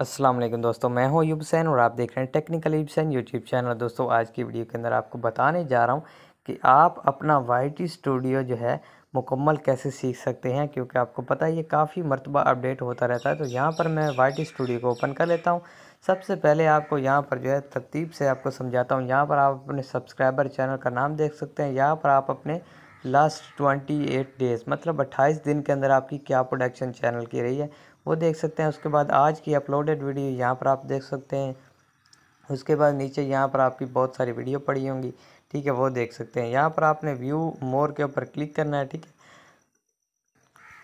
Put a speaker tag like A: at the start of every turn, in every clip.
A: असलम दोस्तों मैं हूं यूब सैन और आप देख रहे हैं टेक्निकल सैन यूट्यूब चैनल दोस्तों आज की वीडियो के अंदर आपको बताने जा रहा हूं कि आप अपना वाई स्टूडियो जो है मुकम्मल कैसे सीख सकते हैं क्योंकि आपको पता है ये काफ़ी मरतबा अपडेट होता रहता है तो यहाँ पर मैं वाई स्टूडियो को ओपन कर लेता हूँ सबसे पहले आपको यहाँ पर जो है तरतीब से आपको समझाता हूँ यहाँ पर आप अपने सब्सक्राइबर चैनल का नाम देख सकते हैं यहाँ पर आप अपने लास्ट ट्वेंटी एट डेज़ मतलब अट्ठाईस दिन के अंदर आपकी क्या प्रोडक्शन चैनल की रही है वो देख सकते हैं उसके बाद आज की अपलोडेड वीडियो यहाँ पर आप देख सकते हैं उसके बाद नीचे यहाँ पर आपकी बहुत सारी वीडियो पड़ी होंगी ठीक है वो देख सकते हैं यहाँ पर आपने व्यू मोर के ऊपर क्लिक करना है ठीक है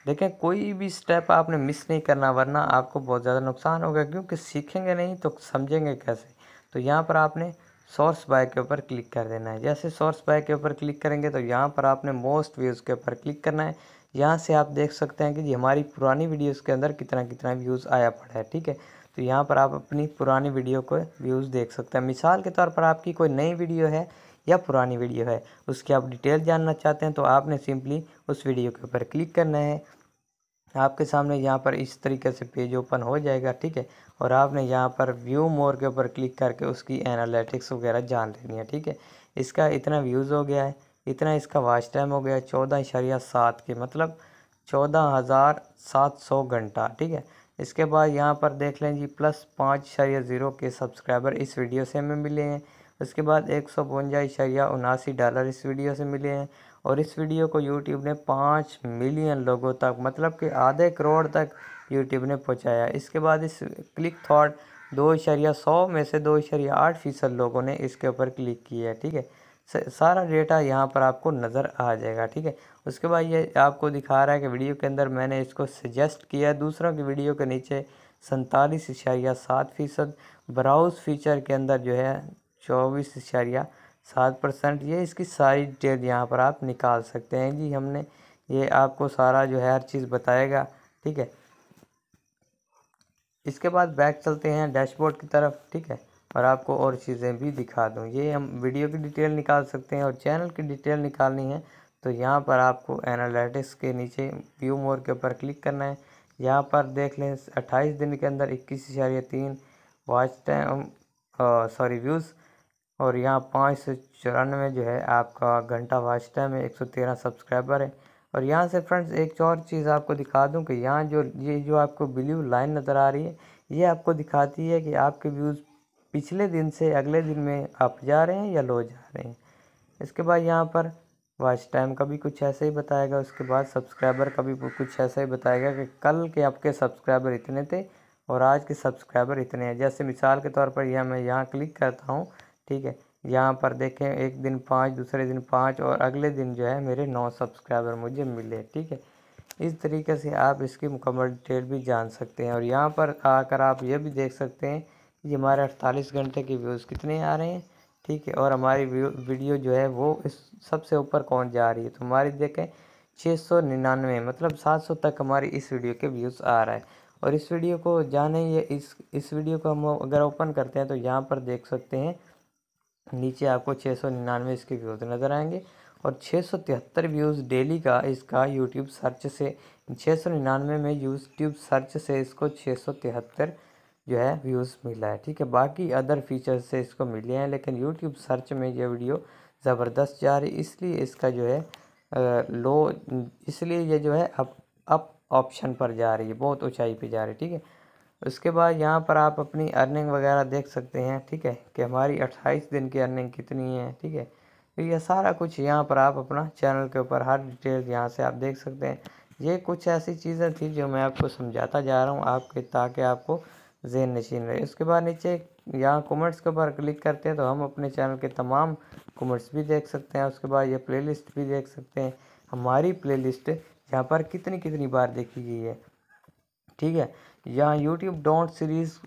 A: देखें कोई भी स्टेप आपने मिस नहीं करना वरना आपको बहुत ज़्यादा नुकसान होगा क्योंकि सीखेंगे नहीं तो समझेंगे कैसे तो यहाँ पर आपने सोर्स बाय के ऊपर क्लिक कर देना है जैसे सोर्स बाय के ऊपर क्लिक करेंगे तो यहाँ पर आपने मोस्ट व्यूज़ के ऊपर क्लिक करना है यहाँ से आप देख सकते हैं कि जी हमारी पुरानी वीडियोस के अंदर कितना कितना व्यूज़ आया पड़ा है ठीक है तो यहाँ पर आप अपनी पुरानी वीडियो को व्यूज़ देख सकते हैं मिसाल के तौर पर आपकी कोई नई वीडियो है या पुरानी वीडियो है उसकी आप डिटेल जानना चाहते हैं तो आपने सिंपली उस वीडियो के ऊपर क्लिक करना है आपके सामने यहाँ पर इस तरीके से पेज ओपन हो जाएगा ठीक है और आपने यहाँ पर व्यू मोर के ऊपर क्लिक करके उसकी एनालिटिक्स वगैरह जान लेनी है ठीक है इसका इतना व्यूज़ हो गया है इतना इसका वाच टाइम हो गया चौदह इशारिया सात के मतलब चौदह हज़ार सात सौ घंटा ठीक है इसके बाद यहाँ पर देख लें जी प्लस पाँच इशारिया ज़ीरो के सब्सक्राइबर इस वीडियो से हमें मिले हैं उसके बाद एक सौ बवंजा इशारिया उनासी डॉलर इस वीडियो से मिले हैं और इस वीडियो को यूट्यूब ने पाँच मिलियन लोगों तक मतलब कि आधे करोड़ तक यूट्यूब ने पहुँचाया इसके बाद इस क्लिक थॉट दो इशारिया सौ में से दो इशारिया आठ फ़ीसद लोगों ने इसके ऊपर क्लिक किया है ठीक है सारा डेटा यहाँ पर आपको नज़र आ जाएगा ठीक है उसके बाद ये आपको दिखा रहा है कि वीडियो के अंदर मैंने इसको सजेस्ट किया दूसरों की वीडियो के नीचे सैंतालीस इशारिया सात फ़ीसद ब्राउज़ फीचर के अंदर जो है चौबीस इशारिया सात परसेंट ये इसकी सारी डिटेल यहाँ पर आप निकाल सकते हैं जी हमने ये आपको सारा जो है हर चीज़ बताएगा ठीक है इसके बाद बैक चलते हैं डैशबोर्ड की तरफ ठीक है और आपको और चीज़ें भी दिखा दूँ ये हम वीडियो की डिटेल निकाल सकते हैं और चैनल की डिटेल निकालनी है तो यहाँ पर आपको एनालिटिक्स के नीचे व्यू मोर के ऊपर क्लिक करना है यहाँ पर देख लें अट्ठाईस दिन के अंदर इक्कीस इशारे तीन वॉच टाइम सॉरी व्यूज़ और यहाँ पाँच सौ चौरानवे जो है आपका घंटा वॉच टाइम है एक सौ तेरह सब्सक्राइबर है और यहाँ से फ्रेंड्स एक और चीज़ आपको दिखा दूँ कि यहाँ जो ये जो आपको ब्लू लाइन नज़र आ रही है ये आपको दिखाती है कि आपके व्यूज़ पिछले दिन से अगले दिन में आप जा रहे हैं या लो जा रहे हैं इसके बाद यहाँ पर वॉच टाइम का भी कुछ ऐसा ही बताएगा उसके बाद सब्सक्राइबर का भी कुछ ऐसा ही बताएगा कि कल के आपके सब्सक्राइबर इतने थे और आज के सब्सक्राइबर इतने हैं जैसे मिसाल के तौर पर यह मैं यहाँ क्लिक करता हूँ ठीक है यहाँ पर देखें एक दिन पाँच दूसरे दिन पाँच और अगले दिन जो है मेरे नौ सब्सक्राइबर मुझे मिले ठीक है इस तरीके से आप इसकी मुकम्मल डिटेल भी जान सकते हैं और यहाँ पर आकर आप ये भी देख सकते हैं ये हमारे अड़तालीस घंटे के व्यूज़ कितने आ रहे हैं ठीक है और हमारी वीडियो जो है वो इस सबसे ऊपर कौन जा रही है तो हमारी देखें छः सौ निन्यानवे मतलब सात सौ तक हमारी इस वीडियो के व्यूज़ आ रहा है और इस वीडियो को जाने ये इस इस वीडियो को हम अगर ओपन करते हैं तो यहाँ पर देख सकते हैं नीचे आपको छः सौ निन्यानवे इसके व्यूज़ नज़र आएंगे और छः सौ तिहत्तर व्यूज़ डेली का इसका यूट्यूब सर्च से छः सौ निन्यानवे में यूट्यूब सर्च से इसको छः सौ तिहत्तर जो है व्यूज़ मिला है ठीक है बाकी अदर फीचर्स से इसको मिले हैं लेकिन यूट्यूब सर्च में ये वीडियो ज़बरदस्त जा रही इसलिए इसका जो है लो इसलिए ये जो है अब अप ऑप्शन पर जा रही है बहुत ऊंचाई पे जा रही है ठीक है उसके बाद यहाँ पर आप अपनी अर्निंग वगैरह देख सकते हैं ठीक है कि हमारी अट्ठाईस दिन की अर्निंग कितनी है ठीक है तो ये सारा कुछ यहाँ पर आप अपना चैनल के ऊपर हर डिटेल यहाँ से आप देख सकते हैं ये कुछ ऐसी चीज़ें थी जो मैं आपको समझाता जा रहा हूँ आपके ताकि आपको जेन नशीन रहे उसके बाद नीचे यहाँ कमेंट्स के ऊपर क्लिक करते हैं तो हम अपने चैनल के तमाम कमेंट्स भी देख सकते हैं उसके बाद ये प्लेलिस्ट भी देख सकते हैं हमारी प्लेलिस्ट यहाँ पर कितनी कितनी बार देखी गई है ठीक है यहाँ यूट्यूब डॉन्ट सीरीज़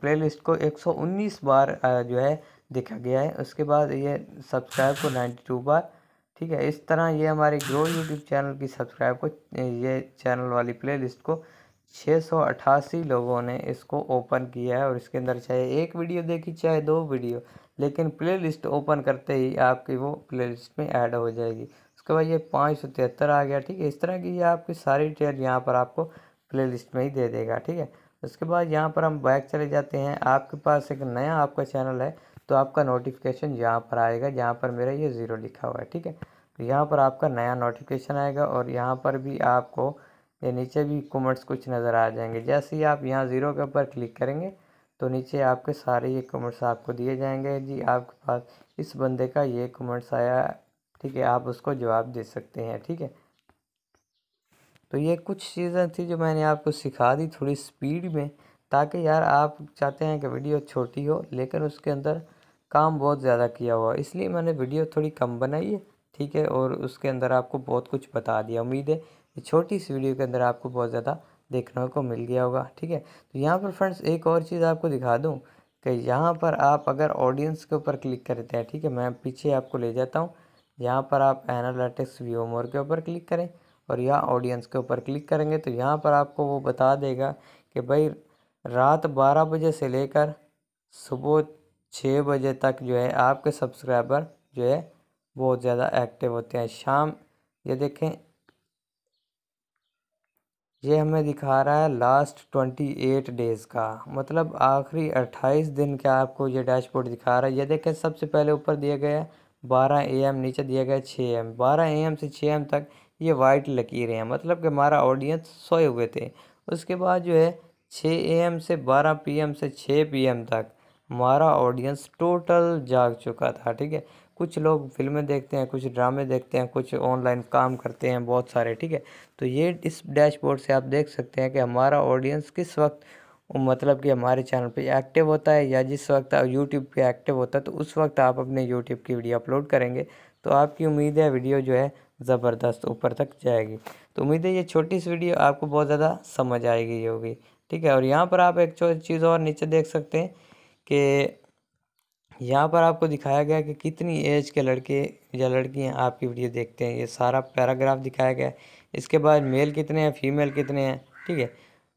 A: प्लेलिस्ट को 119 बार जो है देखा गया है उसके बाद ये सब्सक्राइब को नाइन्टी बार ठीक है इस तरह ये हमारे ग्रो यूट्यूब चैनल की सब्सक्राइब को ये चैनल वाली प्लेलिस्ट को 688 लोगों ने इसको ओपन किया है और इसके अंदर चाहे एक वीडियो देखी चाहे दो वीडियो लेकिन प्ले लिस्ट ओपन करते ही आपकी वो प्ले लिस्ट में ऐड हो जाएगी उसके बाद ये पाँच सौ तिहत्तर आ गया ठीक है इस तरह की ये आपकी सारी डिटेल यहाँ पर आपको प्ले लिस्ट में ही दे देगा ठीक है उसके बाद यहाँ पर हम बैक चले जाते हैं आपके पास एक नया आपका चैनल है तो आपका नोटिफिकेशन यहाँ पर आएगा जहाँ पर मेरा ये ज़ीरो लिखा हुआ है ठीक है तो यहाँ पर आपका नया नोटिफिकेशन आएगा और यहाँ पर भी आपको ये नीचे भी कमेंट्स कुछ नज़र आ जाएंगे जैसे ही आप यहाँ ज़ीरो के ऊपर क्लिक करेंगे तो नीचे आपके सारे ये कमेंट्स आपको दिए जाएंगे जी आपके पास इस बंदे का ये कमेंट्स आया ठीक है आप उसको जवाब दे सकते हैं ठीक है तो ये कुछ चीज़ें थी जो मैंने आपको सिखा दी थोड़ी स्पीड में ताकि यार आप चाहते हैं कि वीडियो छोटी हो लेकिन उसके अंदर काम बहुत ज़्यादा किया हुआ इसलिए मैंने वीडियो थोड़ी कम बनाई है ठीक है और उसके अंदर आपको बहुत कुछ बता दिया उम्मीद है छोटी सी वीडियो के अंदर आपको बहुत ज़्यादा देखने को मिल गया होगा ठीक है तो यहाँ पर फ्रेंड्स एक और चीज़ आपको दिखा दूँ कि यहाँ पर आप अगर ऑडियंस के ऊपर क्लिक करते हैं ठीक है मैं पीछे आपको ले जाता हूँ यहाँ पर आप एनालिटिक्स व्यू मोर के ऊपर क्लिक करें और यहाँ ऑडियंस के ऊपर क्लिक करेंगे तो यहाँ पर आपको वो बता देगा कि भाई रात बारह बजे से लेकर सुबह छः बजे तक जो है आपके सब्सक्राइबर जो है बहुत ज़्यादा एक्टिव होते हैं शाम ये देखें ये हमें दिखा रहा है लास्ट ट्वेंटी एट डेज़ का मतलब आखिरी अट्ठाईस दिन का आपको ये डैशबोर्ड दिखा रहा है ये देखें सबसे पहले ऊपर दिया गया है बारह ए एम नीचे दिया गया छः एम बारह ए एम से छः एम तक ये वाइट लकीरें हैं मतलब कि हमारा ऑडियंस सोए हुए थे उसके बाद जो है छः ए एम से बारह पी एम से छः पी एम तक हमारा ऑडियंस टोटल जाग चुका था ठीक है कुछ लोग फिल्में देखते हैं कुछ ड्रामे देखते हैं कुछ ऑनलाइन काम करते हैं बहुत सारे ठीक है तो ये इस डैशबोर्ड से आप देख सकते हैं कि हमारा ऑडियंस किस वक्त मतलब कि हमारे चैनल पे एक्टिव होता है या जिस वक्त आप यूट्यूब पर एक्टिव होता है तो उस वक्त आप अपने यूट्यूब की वीडियो अपलोड करेंगे तो आपकी उम्मीद है वीडियो जो है ज़बरदस्त ऊपर तक जाएगी तो उम्मीद है ये छोटी सी वीडियो आपको बहुत ज़्यादा समझ आएगी होगी ठीक है और यहाँ पर आप एक चीज़ और नीचे देख सकते हैं कि यहाँ पर आपको दिखाया गया कि कितनी एज के लड़के या लड़कियाँ आपकी वीडियो देखते हैं ये सारा पैराग्राफ दिखाया गया है इसके बाद मेल कितने हैं फीमेल कितने हैं ठीक है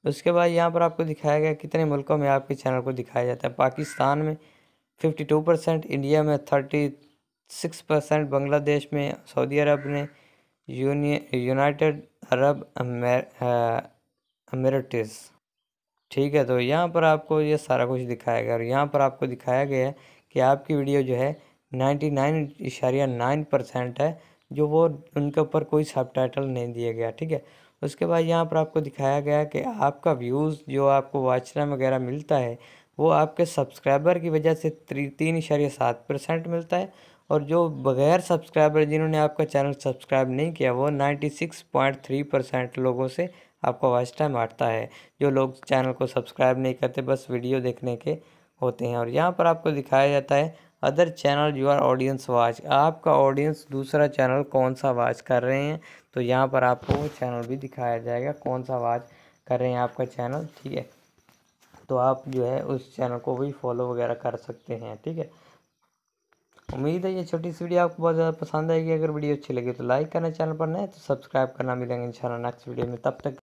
A: उसके बाद यहाँ पर आपको दिखाया गया कितने मुल्कों में आपके चैनल को दिखाया जाता है पाकिस्तान में फिफ्टी टू परसेंट इंडिया में थर्टी सिक्स परसेंट बांग्लादेश में सऊदी अरब ने यूनाइटेड अरब अमेरटिस ठीक है तो यहाँ पर आपको ये सारा कुछ दिखाया गया और यहाँ पर आपको दिखाया गया है कि आपकी वीडियो जो है नाइन्टी नाइन इशारिया नाइन परसेंट है जो वो उनके ऊपर कोई सब नहीं दिया गया ठीक है उसके बाद यहाँ पर आपको दिखाया गया कि आपका व्यूज़ जो आपको वाच टाइम वगैरह मिलता है वो आपके सब्सक्राइबर की वजह से तीन इशारे सात परसेंट मिलता है और जो बगैर सब्सक्राइबर जिन्होंने आपका चैनल सब्सक्राइब नहीं किया वो ninety six point three percent लोगों से आपका वाच टाइम आटता है जो लोग चैनल को सब्सक्राइब नहीं करते बस वीडियो देखने के होते हैं और यहाँ पर आपको दिखाया जाता है other channel you are audience watch आपका ऑडियंस दूसरा चैनल कौन सा वाच कर रहे हैं तो यहाँ पर आपको चैनल भी दिखाया जाएगा कौन सा वाच कर रहे हैं आपका चैनल ठीक है तो आप जो है उस चैनल को भी फॉलो वगैरह कर सकते हैं ठीक है उम्मीद है ये छोटी सी वीडियो आपको बहुत ज़्यादा पसंद आएगी अगर वीडियो अच्छी लगी तो लाइक करना चैनल पर नए तो सब्सक्राइब करना मिलेंगे इंशाल्लाह नेक्स्ट वीडियो में तब तक